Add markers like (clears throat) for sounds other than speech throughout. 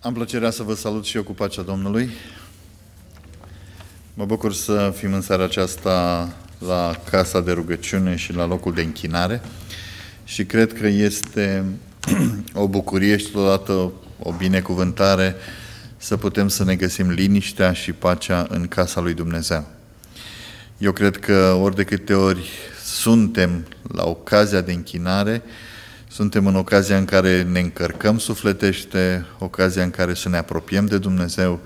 Am plăcerea să vă salut și eu cu pacea Domnului. Mă bucur să fim în seara aceasta la casa de rugăciune și la locul de închinare și cred că este (clears throat) o bucurie și totodată o binecuvântare să putem să ne găsim liniștea și pacea în casa lui Dumnezeu. Eu cred că ori de câte ori suntem la ocazia de închinare, suntem în ocazia în care ne încărcăm sufletește, ocazia în care să ne apropiem de Dumnezeu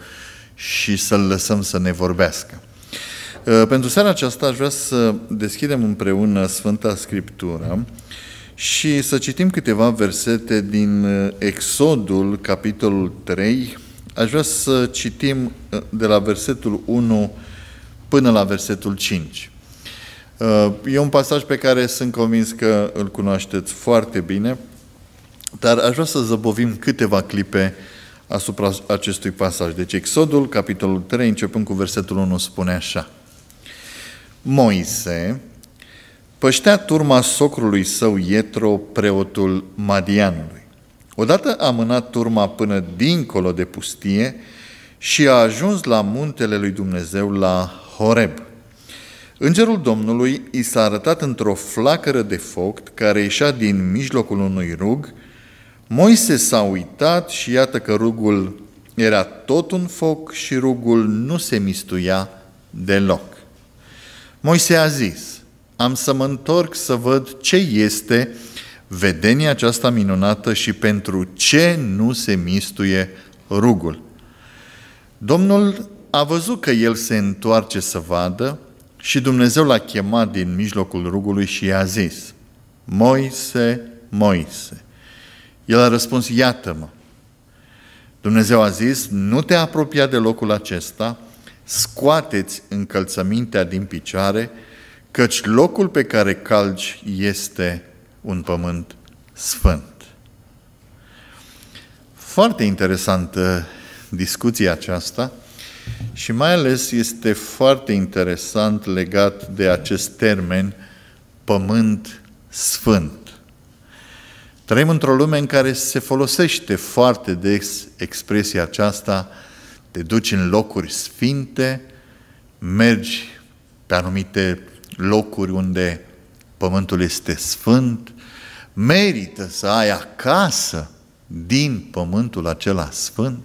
și să-L lăsăm să ne vorbească. Uh, pentru seara aceasta aș vrea să deschidem împreună Sfânta Scriptură și să citim câteva versete din uh, Exodul, capitolul 3. Aș vrea să citim uh, de la versetul 1 până la versetul 5. Uh, e un pasaj pe care sunt convins că îl cunoașteți foarte bine, dar aș vrea să zăbovim câteva clipe asupra acestui pasaj. Deci Exodul, capitolul 3, începând cu versetul 1, spune așa. Moise păștea turma socrului său Ietro, preotul Madianului. Odată a mânat turma până dincolo de pustie și a ajuns la muntele lui Dumnezeu, la Horeb – Îngerul Domnului i s-a arătat într-o flacără de foc care ieșea din mijlocul unui rug. Moise s-a uitat și iată că rugul era tot un foc și rugul nu se mistuia deloc. Moise a zis, am să mă întorc să văd ce este vedenia aceasta minunată și pentru ce nu se mistuie rugul. Domnul a văzut că el se întoarce să vadă și Dumnezeu l-a chemat din mijlocul rugului și i-a zis, Moise, Moise. El a răspuns, iată-mă. Dumnezeu a zis, nu te apropia de locul acesta, scoateți încălțămintea din picioare, căci locul pe care calci este un pământ sfânt. Foarte interesantă discuția aceasta. Și mai ales este foarte interesant legat de acest termen pământ sfânt. Trăim într-o lume în care se folosește foarte des expresia aceasta te duci în locuri sfinte, mergi pe anumite locuri unde pământul este sfânt, merită să ai acasă din pământul acela sfânt.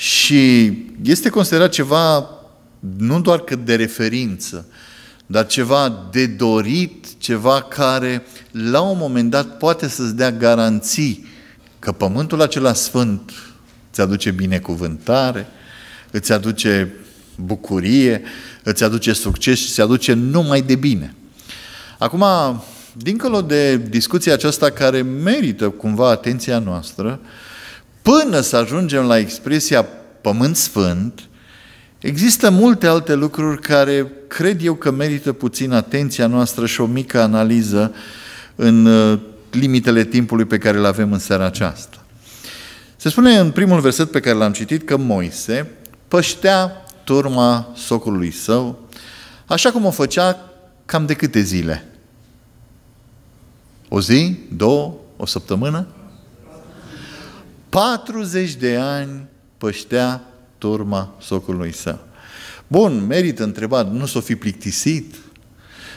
Și este considerat ceva nu doar cât de referință, dar ceva de dorit, ceva care la un moment dat poate să-ți dea garanții că pământul acela sfânt îți aduce binecuvântare, îți aduce bucurie, îți aduce succes și îți aduce numai de bine. Acum, dincolo de discuția aceasta care merită cumva atenția noastră, uh, până să ajungem la expresia Pământ Sfânt, există multe alte lucruri care cred eu că merită puțin atenția noastră și o mică analiză în uh, limitele timpului pe care îl avem în seara aceasta. Se spune în primul verset pe care l-am citit că Moise păștea turma socului său, așa cum o făcea cam de câte zile? O zi? Două? O săptămână? 40 de ani păștea turma socului său. Bun, merită întrebat, nu s-o fi plictisit?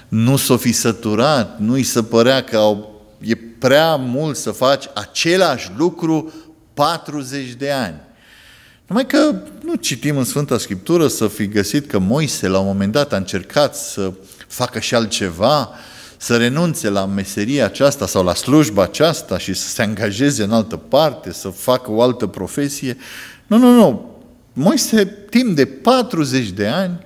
Nu s-o fi săturat? Nu i se părea că au, e prea mult să faci același lucru 40 de ani? Numai că nu citim în Sfânta Scriptură să fi găsit că Moise la un moment dat a încercat să facă și altceva, să renunțe la meseria aceasta sau la slujba aceasta și să se angajeze în altă parte, să facă o altă profesie. Nu, nu, nu. Moise, timp de 40 de ani,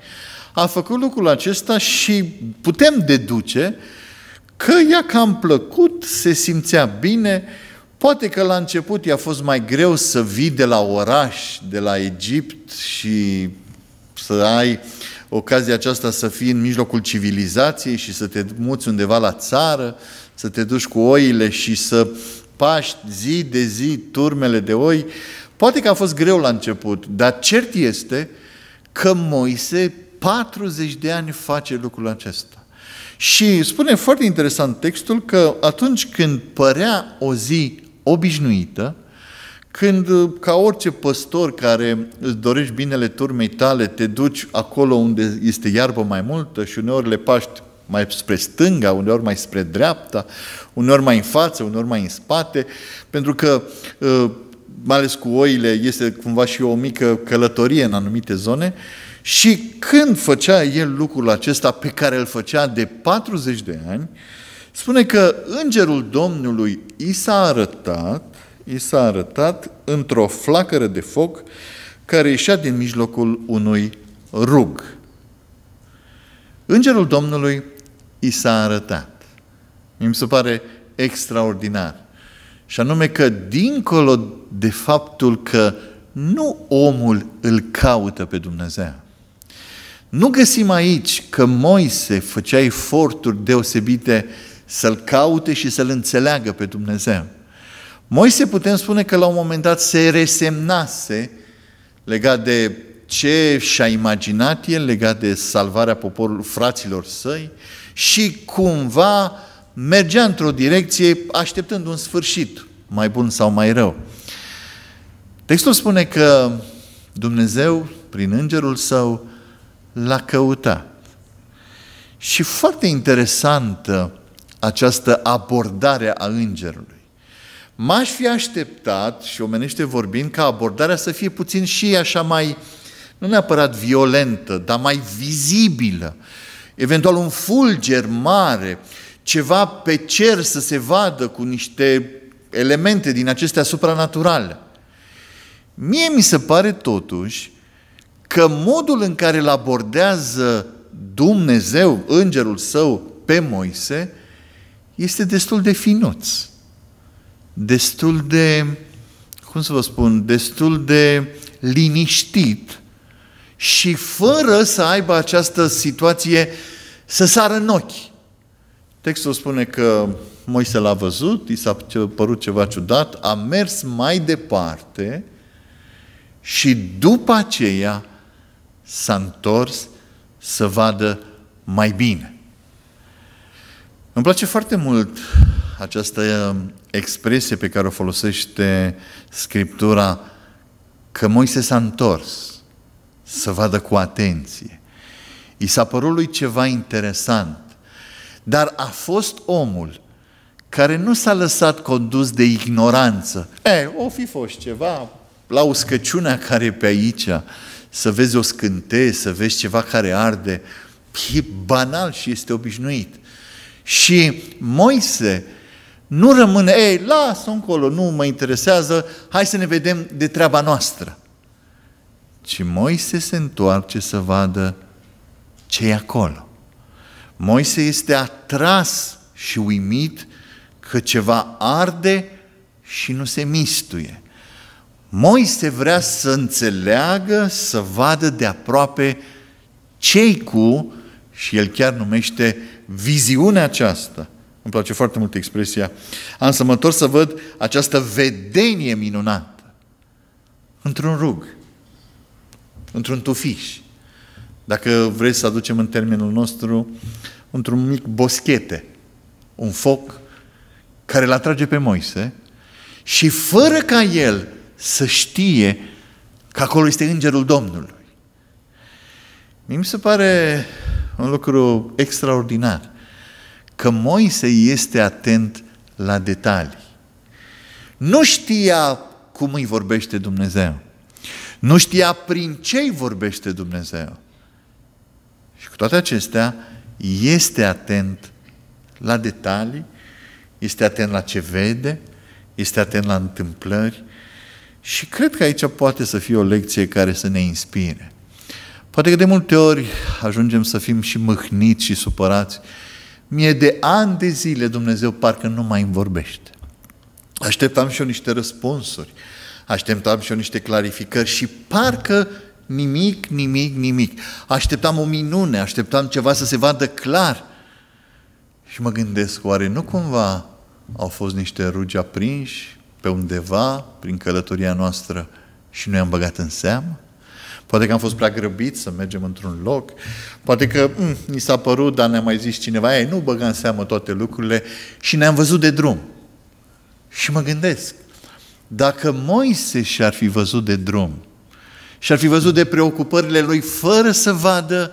a făcut lucrul acesta și putem deduce că i-a cam plăcut, se simțea bine, Poate că la început i-a fost mai greu să vii de la oraș, de la Egipt și să ai ocazia aceasta să fii în mijlocul civilizației și să te muți undeva la țară, să te duci cu oile și să paști zi de zi turmele de oi. Poate că a fost greu la început, dar cert este că Moise 40 de ani face lucrul acesta. Și spune foarte interesant textul că atunci când părea o zi obișnuită, când, uh, ca orice păstor care îți dorești binele turmei tale, te duci acolo unde este iarbă mai multă și uneori le paști mai spre stânga, uneori mai spre dreapta, uneori mai în față, uneori mai în spate, pentru că, uh, mai ales cu oile, este cumva și o mică călătorie în anumite zone. Și când făcea el lucrul acesta pe care îl făcea de 40 de ani, spune că îngerul Domnului i s-a arătat i s-a arătat într-o flacără de foc care ieșea din mijlocul unui rug. Îngerul Domnului i s-a arătat. Mi se pare extraordinar. Și anume că dincolo de faptul că nu omul îl caută pe Dumnezeu, nu găsim aici că Moise făcea eforturi deosebite să-L caute și să-L înțeleagă pe Dumnezeu. Moise putem spune că la un moment dat se resemnase legat de ce și-a imaginat el legat de salvarea poporului fraților săi și cumva mergea într-o direcție așteptând un sfârșit, mai bun sau mai rău. Textul spune că Dumnezeu, prin îngerul său, l-a căutat. Și foarte interesantă această abordare a îngerului. M-aș fi așteptat, și omenește vorbind, ca abordarea să fie puțin și așa mai, nu neapărat violentă, dar mai vizibilă. Eventual un fulger mare, ceva pe cer să se vadă cu niște elemente din acestea supranaturale. Mie mi se pare totuși că modul în care îl abordează Dumnezeu, îngerul său, pe Moise, este destul de finuț destul de, cum să vă spun, destul de liniștit și fără să aibă această situație să sară în ochi. Textul spune că Moise l-a văzut, i s-a părut ceva ciudat, a mers mai departe și după aceea s-a întors să vadă mai bine. Îmi place foarte mult această expresie pe care o folosește Scriptura că Moise s-a întors să vadă cu atenție. I s-a părut lui ceva interesant, dar a fost omul care nu s-a lăsat condus de ignoranță. E, o fi fost ceva la uscăciunea care e pe aici, să vezi o scânteie, să vezi ceva care arde, e banal și este obișnuit. Și Moise nu rămâne, ei, lasă încolo, nu mă interesează, hai să ne vedem de treaba noastră. Ci Moise se întoarce să vadă ce e acolo. Moise este atras și uimit că ceva arde și nu se mistuie. Moise vrea să înțeleagă, să vadă de aproape cei cu, și el chiar numește viziunea aceasta, îmi place foarte mult expresia. Am să mă întorc să văd această vedenie minunată. Într-un rug. Într-un tufiș. Dacă vreți să aducem în termenul nostru, într-un mic boschete. Un foc care îl atrage pe Moise și fără ca el să știe că acolo este Îngerul Domnului. mi se pare un lucru extraordinar că Moise este atent la detalii. Nu știa cum îi vorbește Dumnezeu. Nu știa prin ce îi vorbește Dumnezeu. Și cu toate acestea, este atent la detalii, este atent la ce vede, este atent la întâmplări și cred că aici poate să fie o lecție care să ne inspire. Poate că de multe ori ajungem să fim și mâhniți și supărați Mie de ani de zile Dumnezeu parcă nu mai îmi vorbește. Așteptam și eu niște răspunsuri, așteptam și eu niște clarificări și parcă nimic, nimic, nimic. Așteptam o minune, așteptam ceva să se vadă clar. Și mă gândesc, oare nu cumva au fost niște rugi aprinși pe undeva prin călătoria noastră și nu i am băgat în seamă? Poate că am fost prea grăbit să mergem într-un loc. Poate că mh, mm, ni s-a părut, dar ne-a mai zis cineva, ei, nu băga în seamă toate lucrurile și ne-am văzut de drum. Și mă gândesc, dacă Moise și-ar fi văzut de drum și-ar fi văzut de preocupările lui fără să vadă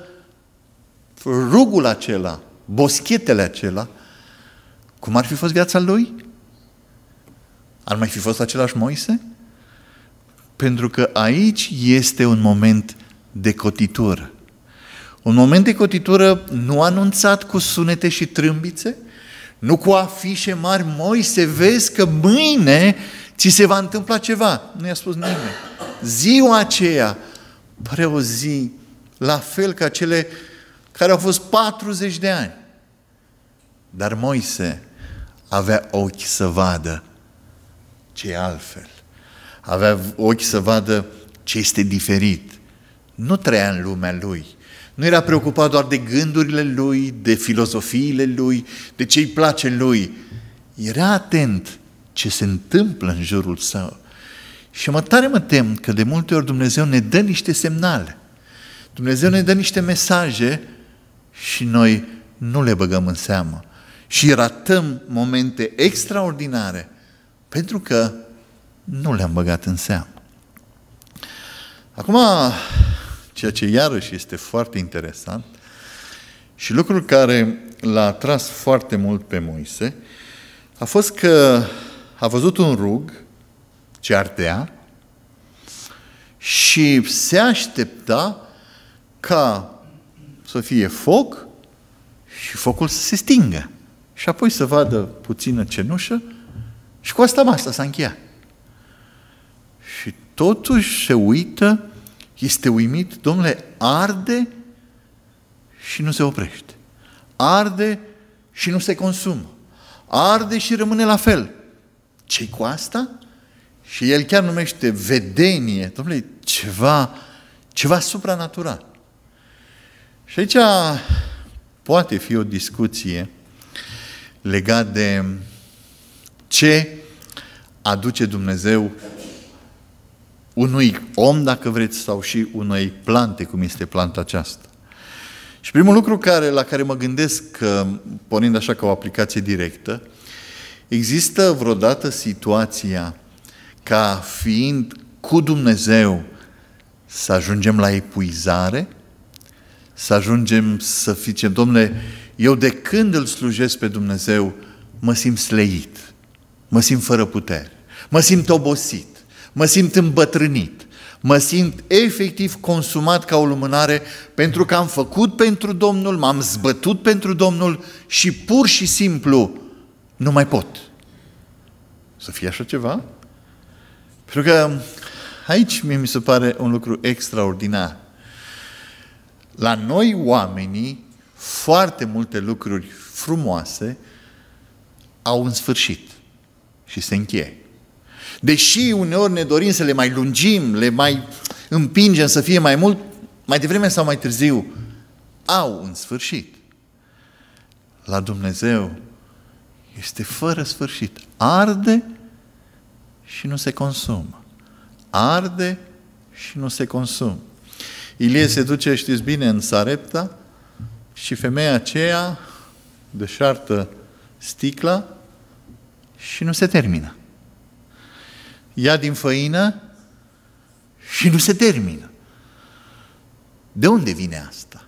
rugul acela, boschetele acela, cum ar fi fost viața lui? Ar mai fi fost același Moise? Pentru că aici este un moment de cotitură. Un moment de cotitură nu anunțat cu sunete și trâmbițe, nu cu afișe mari, moi, se vezi că mâine ți se va întâmpla ceva. Nu i-a spus nimeni. Ziua aceea pare o zi la fel ca cele care au fost 40 de ani. Dar Moise avea ochi să vadă ce altfel avea ochi să vadă ce este diferit. Nu trăia în lumea lui. Nu era preocupat doar de gândurile lui, de filozofiile lui, de ce îi place lui. Era atent ce se întâmplă în jurul său. Și mă tare mă tem că de multe ori Dumnezeu ne dă niște semnale. Dumnezeu ne dă niște mesaje și noi nu le băgăm în seamă. Și ratăm momente extraordinare pentru că nu le-am băgat în seamă. Acum, ceea ce iarăși este foarte interesant și lucrul care l-a atras foarte mult pe Moise a fost că a văzut un rug ce ardea și se aștepta ca să fie foc și focul să se stingă. Și apoi să vadă puțină cenușă și cu asta asta, s-a încheiat totuși se uită, este uimit, domnule, arde și nu se oprește. Arde și nu se consumă. Arde și rămâne la fel. ce cu asta? Și el chiar numește vedenie, domnule, ceva, ceva supranatural. Și aici poate fi o discuție legat de ce aduce Dumnezeu unui om, dacă vreți, sau și unei plante, cum este planta aceasta. Și primul lucru care, la care mă gândesc, pornind așa ca o aplicație directă, există vreodată situația ca fiind cu Dumnezeu să ajungem la epuizare? Să ajungem să zicem, domnule, eu de când îl slujesc pe Dumnezeu, mă simt sleit, mă simt fără putere, mă simt obosit, mă simt îmbătrânit, mă simt efectiv consumat ca o lumânare pentru că am făcut pentru Domnul, m-am zbătut pentru Domnul și pur și simplu nu mai pot. Să fie așa ceva? Pentru că aici mie mi se pare un lucru extraordinar. La noi oamenii foarte multe lucruri frumoase au un sfârșit și se încheie. Deși uneori ne dorim să le mai lungim, le mai împingem să fie mai mult, mai devreme sau mai târziu, au un sfârșit. La Dumnezeu este fără sfârșit. Arde și nu se consumă. Arde și nu se consumă. Ilie se duce, știți bine, în Sarepta și femeia aceea deșartă sticla și nu se termină ia din făină și nu se termină. De unde vine asta?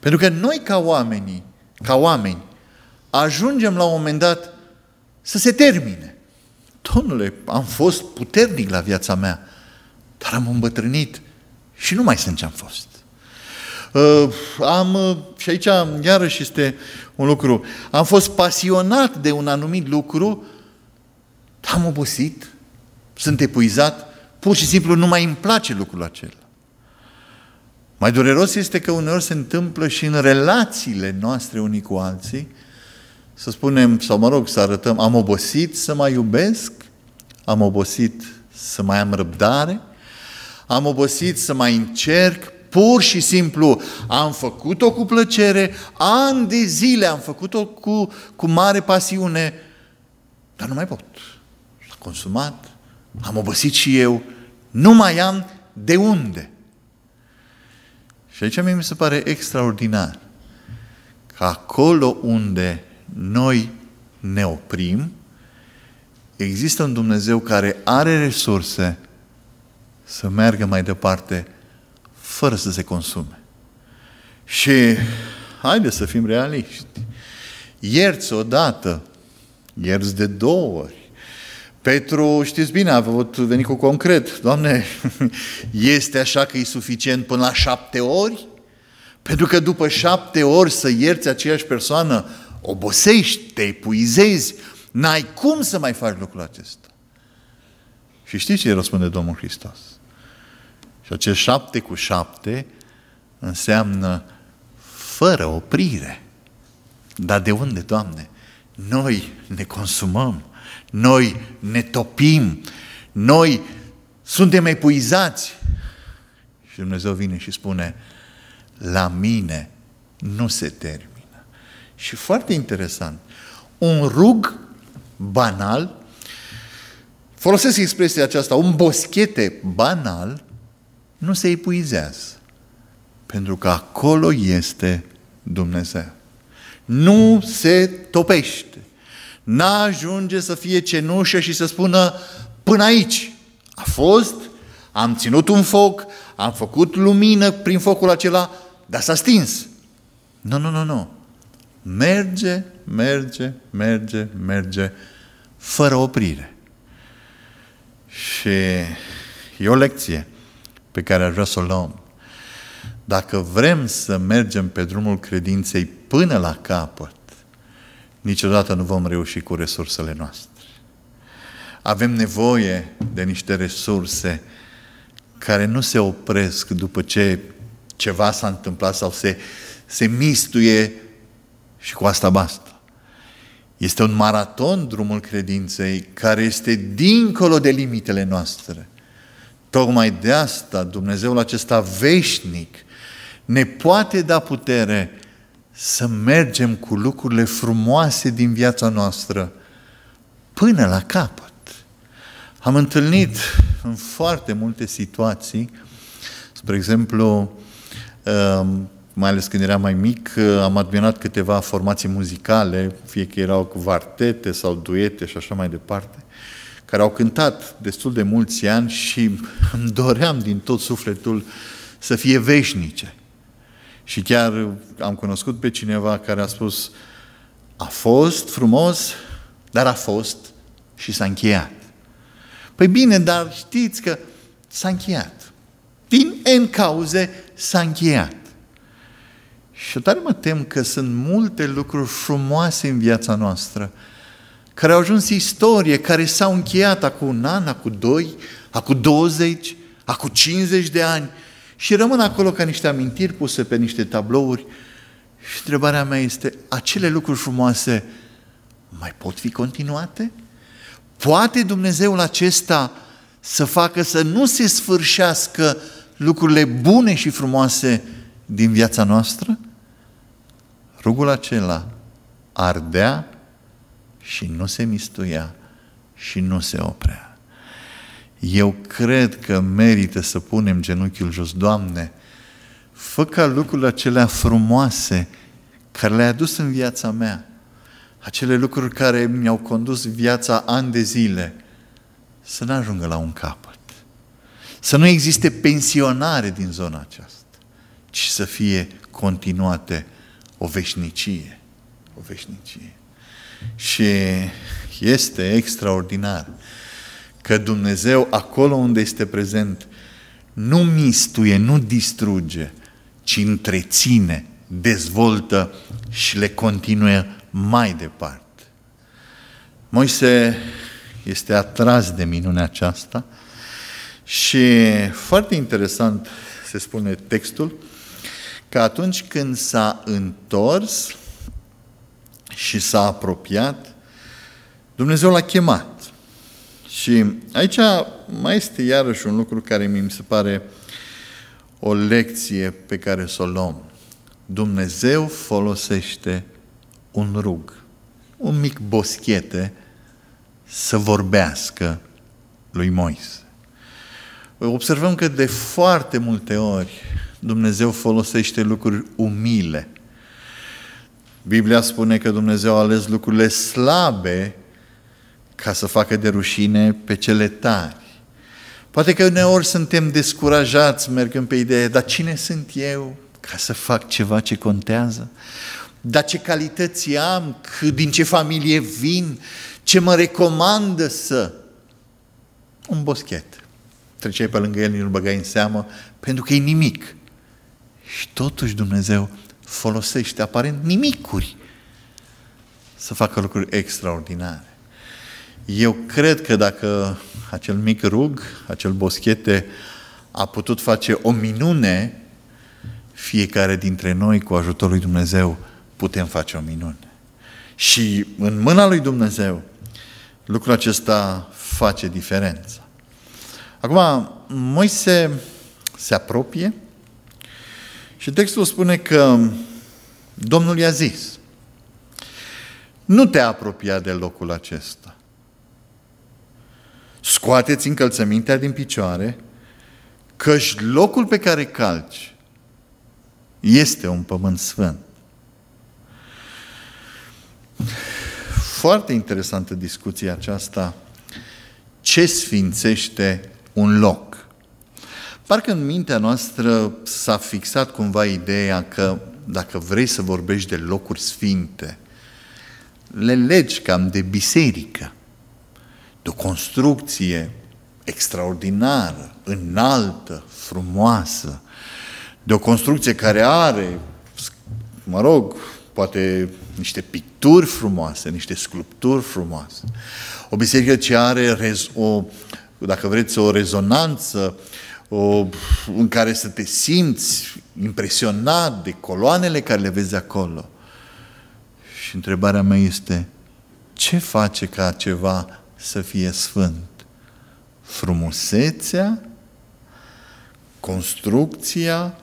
Pentru că noi ca oamenii, ca oameni, ajungem la un moment dat să se termine. Domnule, am fost puternic la viața mea, dar am îmbătrânit și nu mai sunt ce uh, am fost. Uh, am, și aici iarăși este un lucru, am fost pasionat de un anumit lucru, am obosit, sunt epuizat, pur și simplu nu mai îmi place lucrul acela. Mai dureros este că uneori se întâmplă și în relațiile noastre unii cu alții, să spunem, sau mă rog, să arătăm, am obosit să mai iubesc, am obosit să mai am răbdare, am obosit să mai încerc, pur și simplu am făcut-o cu plăcere, ani de zile am făcut-o cu, cu mare pasiune, dar nu mai pot. S-a consumat, am obosit și eu, nu mai am de unde. Și aici mie mi se pare extraordinar că acolo unde noi ne oprim, există un Dumnezeu care are resurse să meargă mai departe fără să se consume. Și haideți să fim realiști. Ierți odată, ierți de două ori, Petru, știți bine, a venit cu concret. Doamne, (laughs) este așa că e suficient până la șapte ori? Pentru că după șapte ori să ierți aceeași persoană, obosești, te epuizezi, n-ai cum să mai faci lucrul acesta. Și știți ce răspunde Domnul Hristos? Și acest șapte cu șapte înseamnă fără oprire. Dar de unde, Doamne? Noi ne consumăm noi ne topim, noi suntem epuizați. Și Dumnezeu vine și spune, la mine nu se termină. Și foarte interesant, un rug banal, folosesc expresia aceasta, un boschete banal, nu se epuizează. Pentru că acolo este Dumnezeu. Nu se topește. N-ajunge să fie cenușă și să spună până aici. A fost, am ținut un foc, am făcut lumină prin focul acela, dar s-a stins. Nu, nu, nu, nu. Merge, merge, merge, merge, fără oprire. Și e o lecție pe care aș vrea să o luăm. Dacă vrem să mergem pe drumul credinței până la capăt, niciodată nu vom reuși cu resursele noastre. Avem nevoie de niște resurse care nu se opresc după ce ceva s-a întâmplat sau se, se mistuie și cu asta basta. Este un maraton drumul credinței care este dincolo de limitele noastre. Tocmai de asta Dumnezeul acesta veșnic ne poate da putere să mergem cu lucrurile frumoase din viața noastră până la capăt. Am întâlnit în foarte multe situații, spre exemplu, um, mai ales când eram mai mic, uh, am admirat câteva formații muzicale, fie că erau quartete sau duete și așa mai departe, care au cântat destul de mulți ani și îmi doream din tot sufletul să fie veșnice. Și chiar am cunoscut pe cineva care a spus a fost frumos, dar a fost și s-a încheiat. Păi bine, dar știți că s-a încheiat. Din N cauze s-a încheiat. Și tare mă tem că sunt multe lucruri frumoase în viața noastră, care au ajuns istorie, care s-au încheiat acum un an, acum doi, acum 20, acum 50 de ani, și rămân acolo ca niște amintiri puse pe niște tablouri și întrebarea mea este, acele lucruri frumoase mai pot fi continuate? Poate Dumnezeul acesta să facă să nu se sfârșească lucrurile bune și frumoase din viața noastră? Rugul acela ardea și nu se mistuia și nu se oprea. Eu cred că merită să punem genunchiul jos. Doamne, fă ca lucrurile acelea frumoase care le-ai adus în viața mea, acele lucruri care mi-au condus viața ani de zile, să nu ajungă la un capăt. Să nu existe pensionare din zona aceasta, ci să fie continuate o veșnicie. O veșnicie. Și este extraordinar că Dumnezeu, acolo unde este prezent, nu mistuie, nu distruge, ci întreține, dezvoltă și le continuă mai departe. Moise este atras de minunea aceasta și foarte interesant se spune textul că atunci când s-a întors și s-a apropiat, Dumnezeu l-a chemat și aici mai este iarăși un lucru care mi se pare o lecție pe care să o luăm. Dumnezeu folosește un rug, un mic boschete să vorbească lui Moise. Observăm că de foarte multe ori Dumnezeu folosește lucruri umile. Biblia spune că Dumnezeu a ales lucrurile slabe ca să facă de rușine pe cele tari. Poate că uneori suntem descurajați mergând pe idee, dar cine sunt eu ca să fac ceva ce contează? Dar ce calități am, din ce familie vin, ce mă recomandă să... Un boschet. Treceai pe lângă el, nu-l băgai în seamă, pentru că e nimic. Și totuși Dumnezeu folosește aparent nimicuri să facă lucruri extraordinare. Eu cred că dacă acel mic rug, acel boschete, a putut face o minune, fiecare dintre noi, cu ajutorul lui Dumnezeu, putem face o minune. Și în mâna lui Dumnezeu, lucrul acesta face diferența. Acum, Moise se apropie și textul spune că Domnul i-a zis, nu te apropia de locul acesta Scoateți încălțămintea din picioare, căci locul pe care calci este un pământ sfânt. Foarte interesantă discuția aceasta. Ce sfințește un loc? Parcă în mintea noastră s-a fixat cumva ideea că dacă vrei să vorbești de locuri sfinte, le legi cam de biserică construcție extraordinară, înaltă, frumoasă, de o construcție care are, mă rog, poate niște picturi frumoase, niște sculpturi frumoase. O biserică ce are, rez, o, dacă vreți, o rezonanță o, în care să te simți impresionat de coloanele care le vezi acolo. Și întrebarea mea este, ce face ca ceva să fie sfânt? Frumusețea, construcția,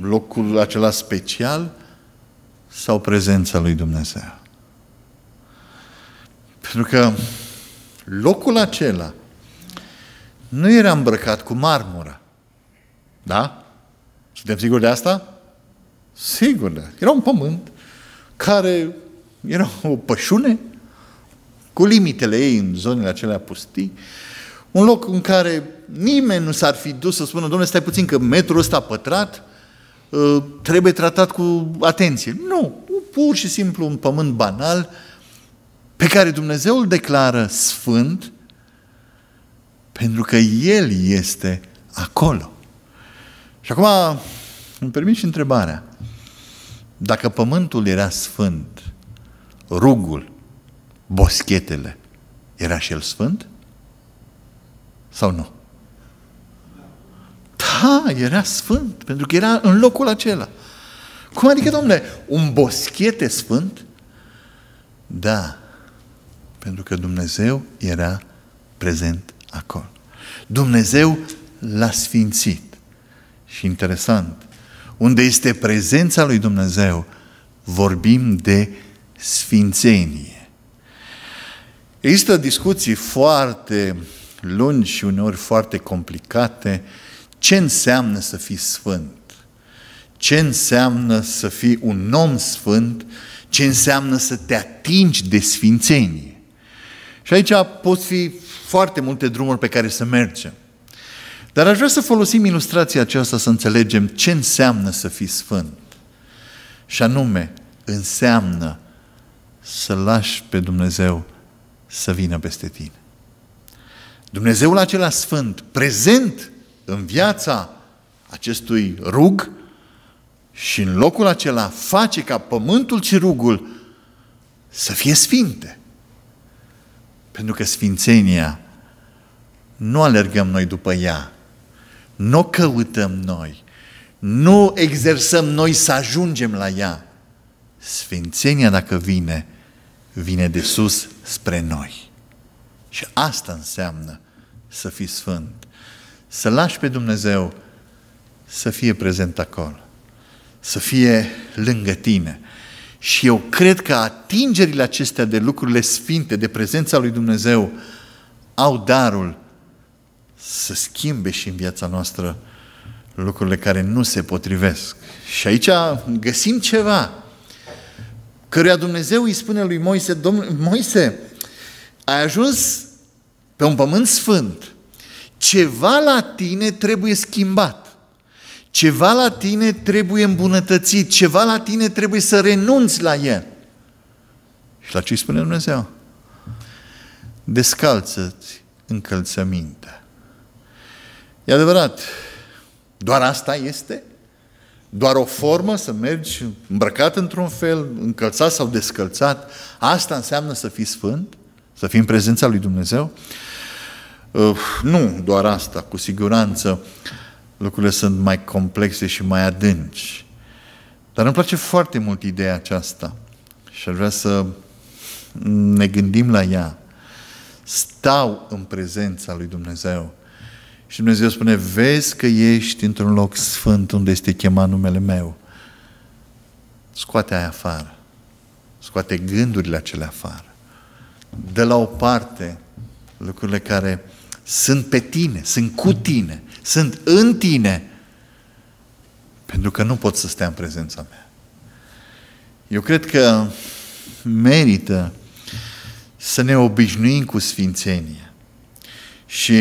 locul acela special sau prezența lui Dumnezeu? Pentru că locul acela nu era îmbrăcat cu marmură. Da? Suntem siguri de asta? Sigur. Da. Era un pământ care era o pășune cu limitele ei în zonele acelea pustii, un loc în care nimeni nu s-ar fi dus să spună, domnule, stai puțin că metrul ăsta pătrat ă, trebuie tratat cu atenție. Nu, pur și simplu un pământ banal pe care Dumnezeu îl declară sfânt pentru că El este acolo. Și acum îmi permit și întrebarea. Dacă pământul era sfânt, rugul, boschetele, era și el sfânt? Sau nu? Da, era sfânt, pentru că era în locul acela. Cum adică, domnule, un boschete sfânt? Da, pentru că Dumnezeu era prezent acolo. Dumnezeu l-a sfințit. Și interesant, unde este prezența lui Dumnezeu, vorbim de sfințenie. Există discuții foarte lungi și uneori foarte complicate ce înseamnă să fii sfânt, ce înseamnă să fii un om sfânt, ce înseamnă să te atingi de sfințenie. Și aici pot fi foarte multe drumuri pe care să mergem. Dar aș vrea să folosim ilustrația aceasta să înțelegem ce înseamnă să fii sfânt. Și anume, înseamnă să lași pe Dumnezeu să vină peste tine. Dumnezeul acela sfânt, prezent în viața acestui rug și în locul acela face ca pământul și rugul să fie sfinte. Pentru că sfințenia nu alergăm noi după ea, nu căutăm noi, nu exersăm noi să ajungem la ea. Sfințenia, dacă vine, vine de sus spre noi. Și asta înseamnă să fii sfânt. Să lași pe Dumnezeu să fie prezent acolo, să fie lângă tine. Și eu cred că atingerile acestea de lucrurile sfinte, de prezența lui Dumnezeu, au darul să schimbe și în viața noastră lucrurile care nu se potrivesc. Și aici găsim ceva căruia Dumnezeu îi spune lui Moise, Domnul, Moise, ai ajuns pe un pământ sfânt, ceva la tine trebuie schimbat, ceva la tine trebuie îmbunătățit, ceva la tine trebuie să renunți la el. Și la ce îi spune Dumnezeu? Descalță-ți încălțămintea. E adevărat, doar asta este? doar o formă să mergi îmbrăcat într-un fel, încălțat sau descălțat. Asta înseamnă să fii sfânt, să fii în prezența lui Dumnezeu? Uh, nu doar asta, cu siguranță lucrurile sunt mai complexe și mai adânci. Dar îmi place foarte mult ideea aceasta și aș vrea să ne gândim la ea. Stau în prezența lui Dumnezeu și Dumnezeu spune, vezi că ești într-un loc sfânt unde este chemat numele meu. Scoate aia afară. Scoate gândurile acelea afară. De la o parte lucrurile care sunt pe tine, sunt cu tine, sunt în tine, pentru că nu pot să stea în prezența mea. Eu cred că merită să ne obișnuim cu sfințenie. Și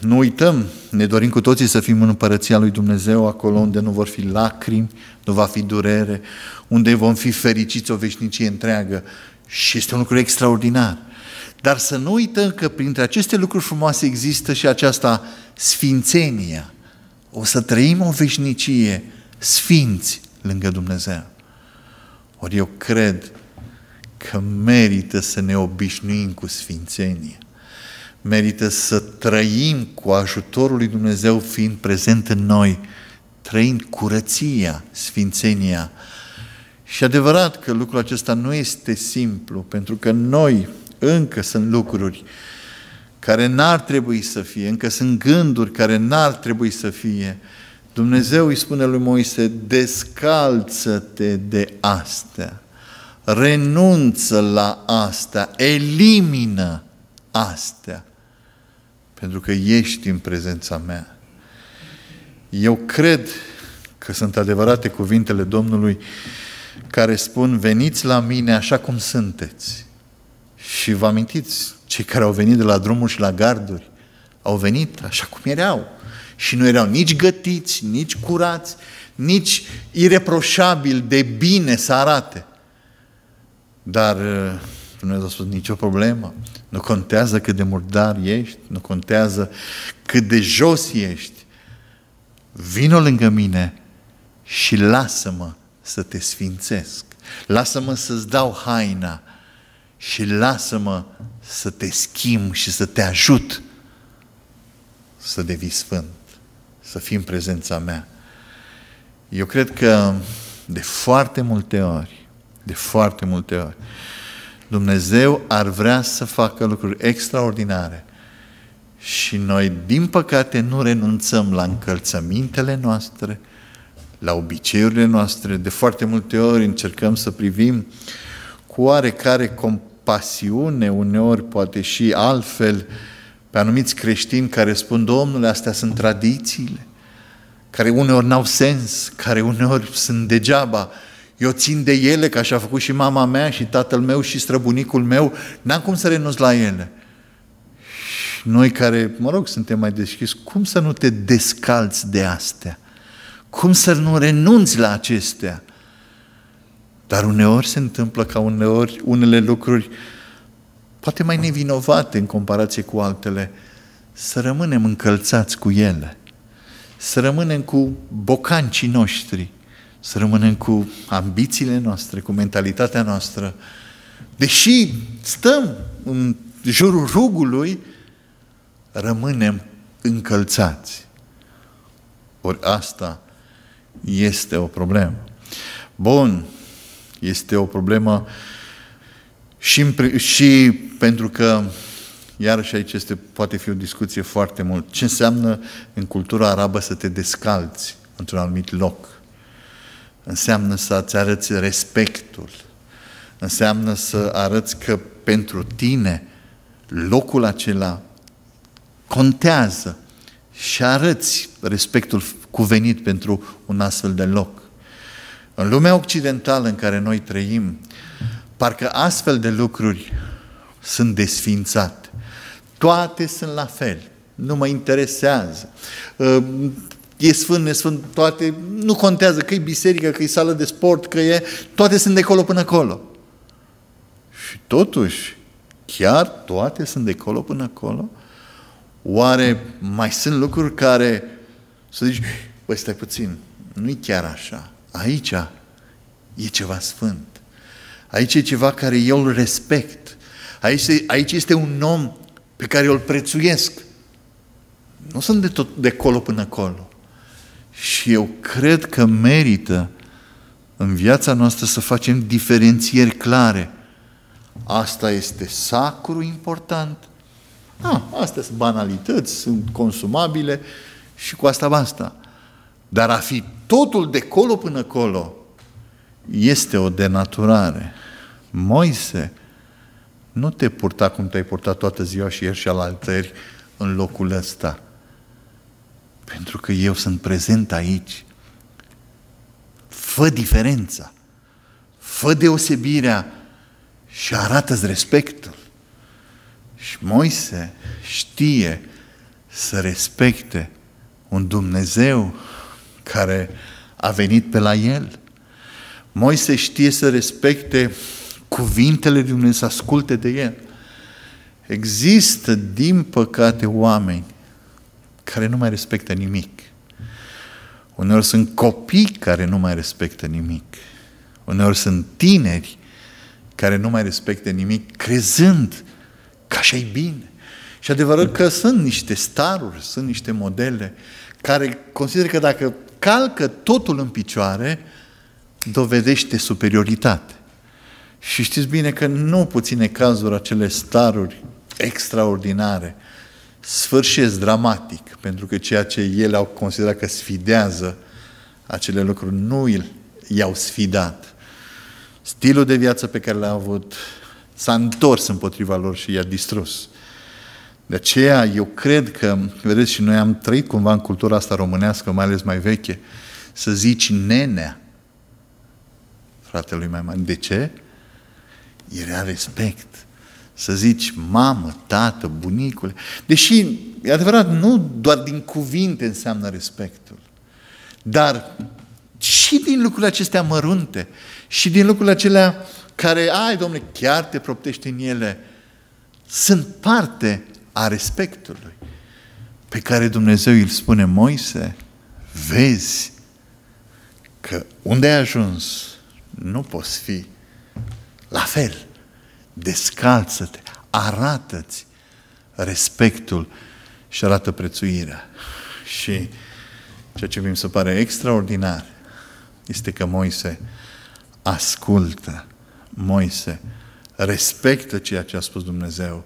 nu uităm, ne dorim cu toții să fim în împărăția lui Dumnezeu, acolo unde nu vor fi lacrimi, nu va fi durere, unde vom fi fericiți o veșnicie întreagă. Și este un lucru extraordinar. Dar să nu uităm că printre aceste lucruri frumoase există și aceasta sfințenia. O să trăim o veșnicie sfinți lângă Dumnezeu. Ori eu cred că merită să ne obișnuim cu sfințenie merită să trăim cu ajutorul lui Dumnezeu fiind prezent în noi, trăind curăția, sfințenia. Și adevărat că lucrul acesta nu este simplu, pentru că noi încă sunt lucruri care n-ar trebui să fie, încă sunt gânduri care n-ar trebui să fie. Dumnezeu îi spune lui Moise, descalță-te de astea, renunță la astea, elimină astea pentru că ești în prezența mea. Eu cred că sunt adevărate cuvintele Domnului care spun, veniți la mine așa cum sunteți. Și vă amintiți, cei care au venit de la drumuri și la garduri, au venit așa cum erau. Și nu erau nici gătiți, nici curați, nici ireproșabil de bine să arate. Dar Dumnezeu a spus nicio problemă. Nu contează cât de murdar ești, nu contează cât de jos ești. Vino lângă mine și lasă-mă să te sfințesc. Lasă-mă să-ți dau haina și lasă-mă să te schimb și să te ajut să devii sfânt, să fii în prezența mea. Eu cred că de foarte multe ori, de foarte multe ori, Dumnezeu ar vrea să facă lucruri extraordinare. Și noi, din păcate, nu renunțăm la încălțămintele noastre, la obiceiurile noastre. De foarte multe ori încercăm să privim cu oarecare compasiune, uneori poate și altfel, pe anumiți creștini care spun, Domnule, astea sunt tradițiile, care uneori n-au sens, care uneori sunt degeaba, eu țin de ele, ca și-a făcut și mama mea și tatăl meu și străbunicul meu. N-am cum să renunț la ele. Și noi care, mă rog, suntem mai deschiși, cum să nu te descalți de astea? Cum să nu renunți la acestea? Dar uneori se întâmplă ca uneori unele lucruri poate mai nevinovate în comparație cu altele, să rămânem încălțați cu ele, să rămânem cu bocancii noștri, să rămânem cu ambițiile noastre, cu mentalitatea noastră. Deși stăm în jurul rugului, rămânem încălțați. Ori asta este o problemă. Bun, este o problemă și, și pentru că, iarăși aici este, poate fi o discuție foarte mult, ce înseamnă în cultura arabă să te descalți într-un anumit loc. Înseamnă să-ți arăți respectul. Înseamnă să arăți că pentru tine locul acela contează și arăți respectul cuvenit pentru un astfel de loc. În lumea occidentală în care noi trăim, parcă astfel de lucruri sunt desfințate. Toate sunt la fel. Nu mă interesează. Ă, e sfânt, nesfânt, toate, nu contează că e biserică, că e sală de sport, că e, toate sunt de acolo până acolo. Și totuși, chiar toate sunt de acolo până acolo? Oare mai sunt lucruri care să zici, păi stai puțin, nu e chiar așa. Aici e ceva sfânt. Aici e ceva care eu îl respect. Aici, aici este un om pe care îl prețuiesc. Nu sunt de tot de colo până acolo. Și eu cred că merită în viața noastră să facem diferențieri clare. Asta este sacru important. Ah, astea sunt banalități, sunt consumabile și cu asta basta. Dar a fi totul de colo până colo este o denaturare. Moise, nu te purta cum te-ai purtat toată ziua și ieri și la în locul ăsta. Pentru că eu sunt prezent aici. Fă diferența. Fă deosebirea și arată-ți respectul. Și Moise știe să respecte un Dumnezeu care a venit pe la el. Moise știe să respecte cuvintele lui Dumnezeu, să asculte de el. Există, din păcate, oameni care nu mai respectă nimic. Uneori sunt copii care nu mai respectă nimic. Uneori sunt tineri care nu mai respectă nimic, crezând că așa e bine. Și adevărat că sunt niște staruri, sunt niște modele care consideră că dacă calcă totul în picioare, dovedește superioritate. Și știți bine că nu puține cazuri acele staruri extraordinare sfârșesc dramatic, pentru că ceea ce ele au considerat că sfidează acele lucruri, nu i-au sfidat. Stilul de viață pe care l-a avut s-a întors împotriva lor și i-a distrus. De aceea eu cred că, vedeți, și noi am trăit cumva în cultura asta românească, mai ales mai veche, să zici nenea fratelui mai mare. De ce? Era respect să zici mamă, tată, bunicule. Deși, e adevărat, nu doar din cuvinte înseamnă respectul, dar și din lucrurile acestea mărunte, și din lucrurile acelea care, ai, domnule, chiar te proptești în ele, sunt parte a respectului pe care Dumnezeu îl spune Moise, vezi că unde ai ajuns nu poți fi la fel descalță-te, arată-ți respectul și arată prețuirea. Și ceea ce mi se pare extraordinar este că Moise ascultă, Moise respectă ceea ce a spus Dumnezeu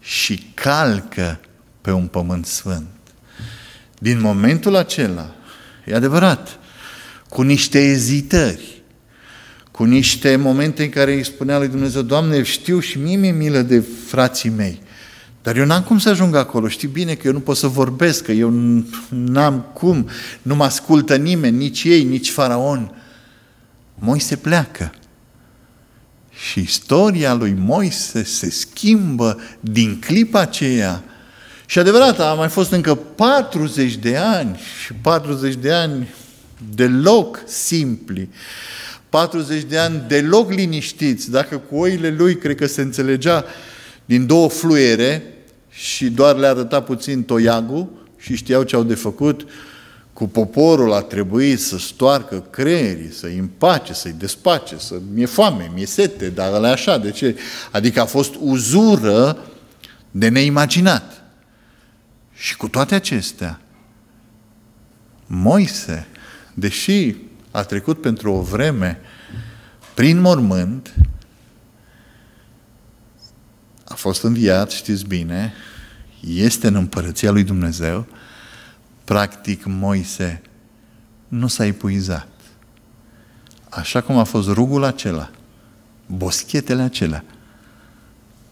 și calcă pe un pământ sfânt. Din momentul acela, e adevărat, cu niște ezitări, cu niște momente în care îi spunea lui Dumnezeu, Doamne, știu și mie mi-e milă de frații mei, dar eu n-am cum să ajung acolo, știi bine că eu nu pot să vorbesc, că eu n-am cum, nu mă ascultă nimeni, nici ei, nici faraon. Moise pleacă. Și istoria lui Moise se schimbă din clipa aceea. Și adevărat, a mai fost încă 40 de ani și 40 de ani deloc simpli. 40 de ani deloc liniștiți, dacă cu oile lui cred că se înțelegea din două fluiere și doar le arăta puțin toiagul și știau ce au de făcut, cu poporul a trebuit să stoarcă creierii, să-i împace, să-i despace, să mi-e foame, mi-e sete, dar ăla așa, de ce? Adică a fost uzură de neimaginat. Și cu toate acestea, Moise, deși a trecut pentru o vreme prin mormânt, a fost înviat, știți bine, este în împărăția lui Dumnezeu, practic Moise nu s-a epuizat. Așa cum a fost rugul acela, boschetele acelea,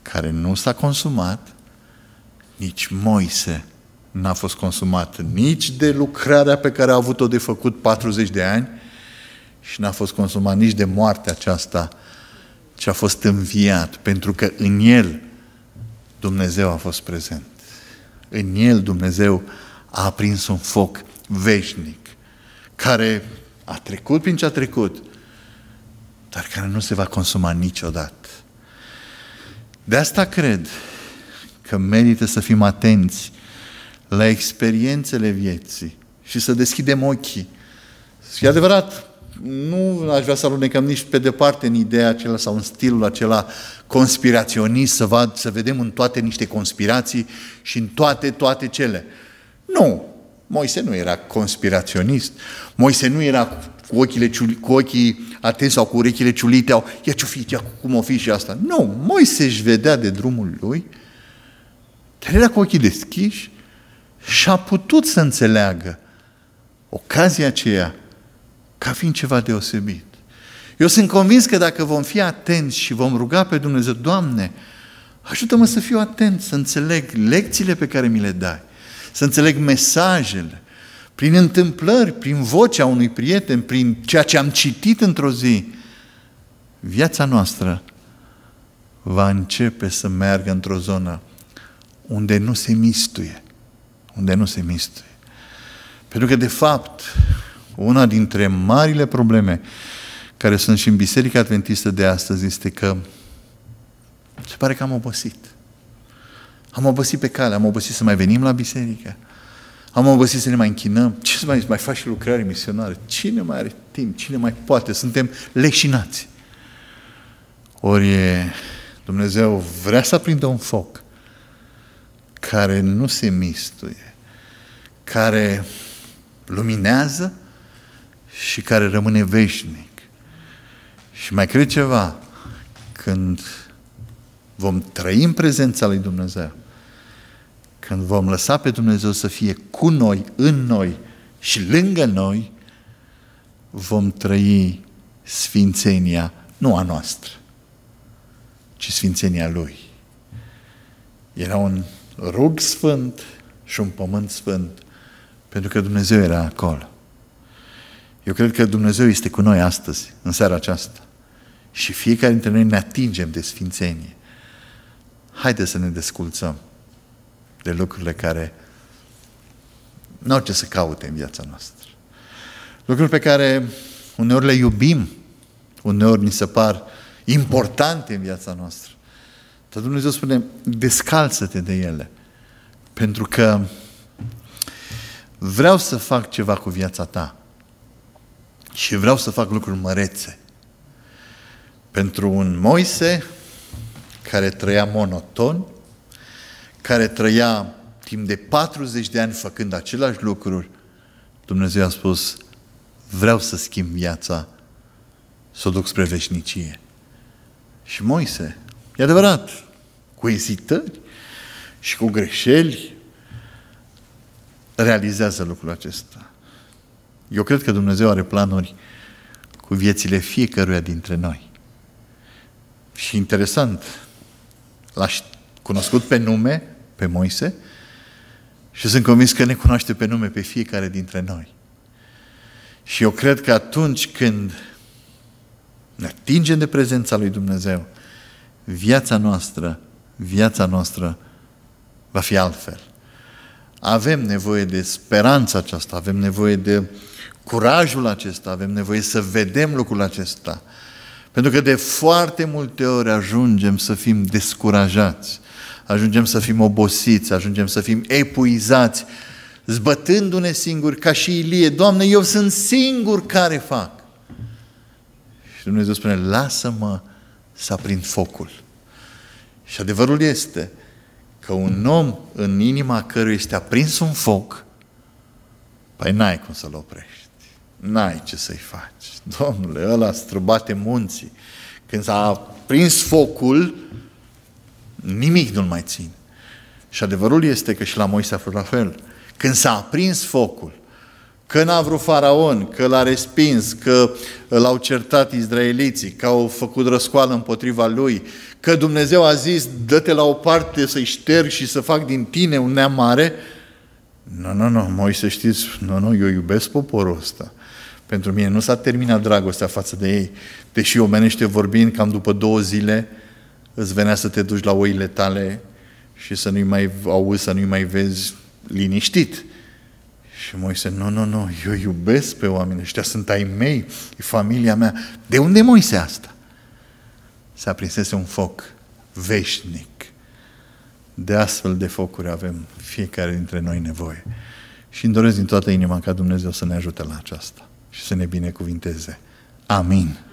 care nu s-a consumat, nici Moise n-a fost consumat nici de lucrarea pe care a avut-o de făcut 40 de ani, și n-a fost consumat nici de moartea aceasta, ci a fost înviat, pentru că în el Dumnezeu a fost prezent. În el Dumnezeu a aprins un foc veșnic, care a trecut prin ce a trecut, dar care nu se va consuma niciodată. De asta cred că merită să fim atenți la experiențele vieții și să deschidem ochii. E adevărat, nu aș vrea să alunecăm nici pe departe în ideea acela sau în stilul acela conspiraționist, să, vad, să vedem în toate niște conspirații și în toate, toate cele. Nu! Moise nu era conspiraționist. Moise nu era cu, ochile, cu ochii atenți sau cu urechile ciulite, au, ia ce-o fi, ia cum o fi și asta. Nu, Moise își vedea de drumul lui, dar era cu ochii deschiși și a putut să înțeleagă ocazia aceea ca fiind ceva deosebit. Eu sunt convins că dacă vom fi atenți și vom ruga pe Dumnezeu, Doamne, ajută-mă să fiu atent, să înțeleg lecțiile pe care mi le dai, să înțeleg mesajele, prin întâmplări, prin vocea unui prieten, prin ceea ce am citit într-o zi, viața noastră va începe să meargă într-o zonă unde nu se mistuie. Unde nu se mistuie. Pentru că, de fapt, una dintre marile probleme care sunt și în Biserica Adventistă de astăzi este că se pare că am obosit. Am obosit pe cale, am obosit să mai venim la biserică, am obosit să ne mai închinăm. Ce să mai, mai faci și lucrări misionare? Cine mai are timp? Cine mai poate? Suntem leșinați. Ori Dumnezeu vrea să aprindă un foc care nu se mistuie, care luminează, și care rămâne veșnic. Și mai cred ceva, când vom trăi în prezența lui Dumnezeu, când vom lăsa pe Dumnezeu să fie cu noi, în noi și lângă noi, vom trăi sfințenia, nu a noastră, ci sfințenia Lui. Era un rug sfânt și un pământ sfânt, pentru că Dumnezeu era acolo. Eu cred că Dumnezeu este cu noi astăzi, în seara aceasta. Și fiecare dintre noi ne atingem de sfințenie. Haide să ne desculțăm de lucrurile care nu au ce să caute în viața noastră. Lucruri pe care uneori le iubim, uneori ni se par importante în viața noastră. Dar Dumnezeu spune, descalță-te de ele. Pentru că vreau să fac ceva cu viața ta și vreau să fac lucruri mărețe. Pentru un Moise care trăia monoton, care trăia timp de 40 de ani făcând același lucruri, Dumnezeu a spus, vreau să schimb viața, să o duc spre veșnicie. Și Moise, e adevărat, cu ezitări și cu greșeli, realizează lucrul acesta. Eu cred că Dumnezeu are planuri cu viețile fiecăruia dintre noi. Și interesant, l-aș cunoscut pe nume, pe Moise, și sunt convins că ne cunoaște pe nume pe fiecare dintre noi. Și eu cred că atunci când ne atingem de prezența lui Dumnezeu, viața noastră, viața noastră va fi altfel. Avem nevoie de speranța aceasta, avem nevoie de curajul acesta, avem nevoie să vedem lucrul acesta. Pentru că de foarte multe ori ajungem să fim descurajați, ajungem să fim obosiți, ajungem să fim epuizați, zbătându-ne singuri ca și Ilie. Doamne, eu sunt singur care fac. Și Dumnezeu spune, lasă-mă să aprind focul. Și adevărul este că un om în inima căruia este aprins un foc, păi n-ai cum să-l oprești. N-ai ce să-i faci. Domnule, ăla străbate munții. Când s-a prins focul, nimic nu-l mai ține. Și adevărul este că și la Moise a fost la fel. Când s-a aprins focul, că n-a vrut faraon, că l-a respins, că l-au certat izraeliții, că au făcut răscoală împotriva lui, că Dumnezeu a zis, dă-te la o parte să-i șterg și să fac din tine un neam mare, nu, nu, nu, Moise știți, nu, nu, eu iubesc poporul ăsta pentru mine. Nu s-a terminat dragostea față de ei, deși omenește vorbind, cam după două zile îți venea să te duci la oile tale și să nu-i mai auzi, să nu-i mai vezi liniștit. Și Moise, nu, nu, nu, eu iubesc pe oameni ăștia, sunt ai mei, e familia mea. De unde Moise asta? Se aprinsese un foc veșnic. De astfel de focuri avem fiecare dintre noi nevoie. Și îmi doresc din toată inima ca Dumnezeu să ne ajute la aceasta și să ne binecuvinteze. Amin.